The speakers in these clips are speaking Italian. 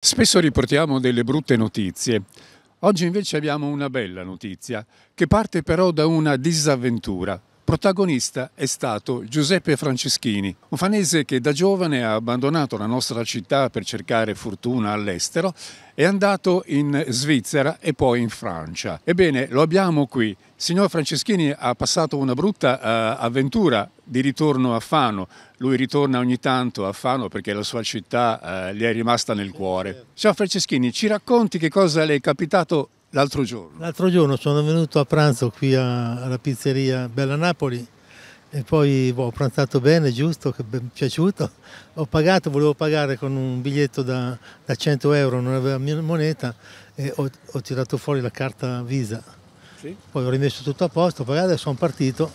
Spesso riportiamo delle brutte notizie. Oggi invece abbiamo una bella notizia, che parte però da una disavventura. Protagonista è stato Giuseppe Franceschini, un fanese che da giovane ha abbandonato la nostra città per cercare fortuna all'estero, è andato in Svizzera e poi in Francia. Ebbene, lo abbiamo qui. Signor Franceschini ha passato una brutta uh, avventura di ritorno a Fano. Lui ritorna ogni tanto a Fano perché la sua città eh, gli è rimasta nel cuore. Certo. Ciao Franceschini, ci racconti che cosa le è capitato L'altro giorno? L'altro giorno sono venuto a pranzo qui a, alla pizzeria Bella Napoli e poi boh, ho pranzato bene, giusto, che è piaciuto. Ho pagato, volevo pagare con un biglietto da, da 100 euro, non aveva mia moneta e ho, ho, tirato fuori la carta Visa. Sì. Poi ho rimesso tutto a posto, ho pagato e sono partito.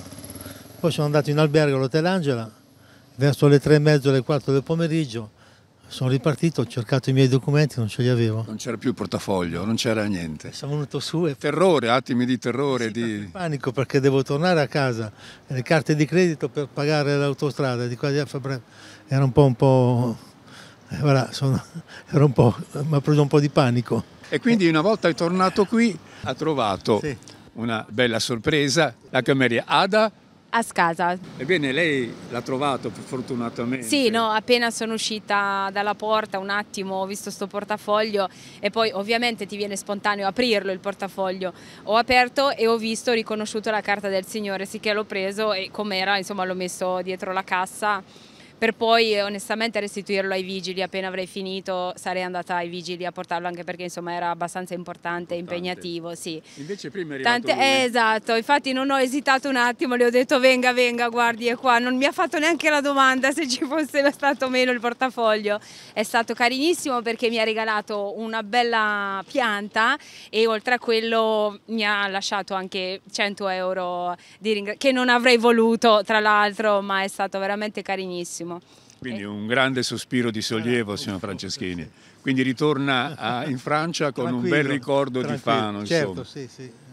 Poi sono andato in albergo all'Hotel Angela verso le tre e mezzo, le 4 del pomeriggio sono ripartito, ho cercato i miei documenti, non ce li avevo. Non c'era più il portafoglio, non c'era niente. Sono venuto su e... Terrore, attimi di terrore. Sì, di... Panico perché devo tornare a casa, le carte di credito per pagare l'autostrada, di qua di febbraio. Era un po', un po'... Eh, voilà, sono... Era un po'... mi ha preso un po' di panico. E quindi una volta è tornato qui, ha trovato sì. una bella sorpresa, la cameriera Ada a Scasa. Ebbene, lei l'ha trovato fortunatamente. Sì, no, appena sono uscita dalla porta un attimo ho visto sto portafoglio e poi ovviamente ti viene spontaneo aprirlo il portafoglio. Ho aperto e ho visto, ho riconosciuto la carta del Signore, sì che l'ho preso e com'era, insomma l'ho messo dietro la cassa per poi onestamente restituirlo ai vigili appena avrei finito sarei andata ai vigili a portarlo anche perché insomma era abbastanza importante e impegnativo sì. invece prima è Tante... eh, esatto infatti non ho esitato un attimo le ho detto venga venga guardi è qua non mi ha fatto neanche la domanda se ci fosse stato meno il portafoglio è stato carinissimo perché mi ha regalato una bella pianta e oltre a quello mi ha lasciato anche 100 euro di ringraziamento che non avrei voluto tra l'altro ma è stato veramente carinissimo benissimo. Quindi un grande sospiro di sollievo, signor Franceschini. Quindi ritorna a, in Francia con un bel ricordo di Fano. Certo, insomma. sì, sì.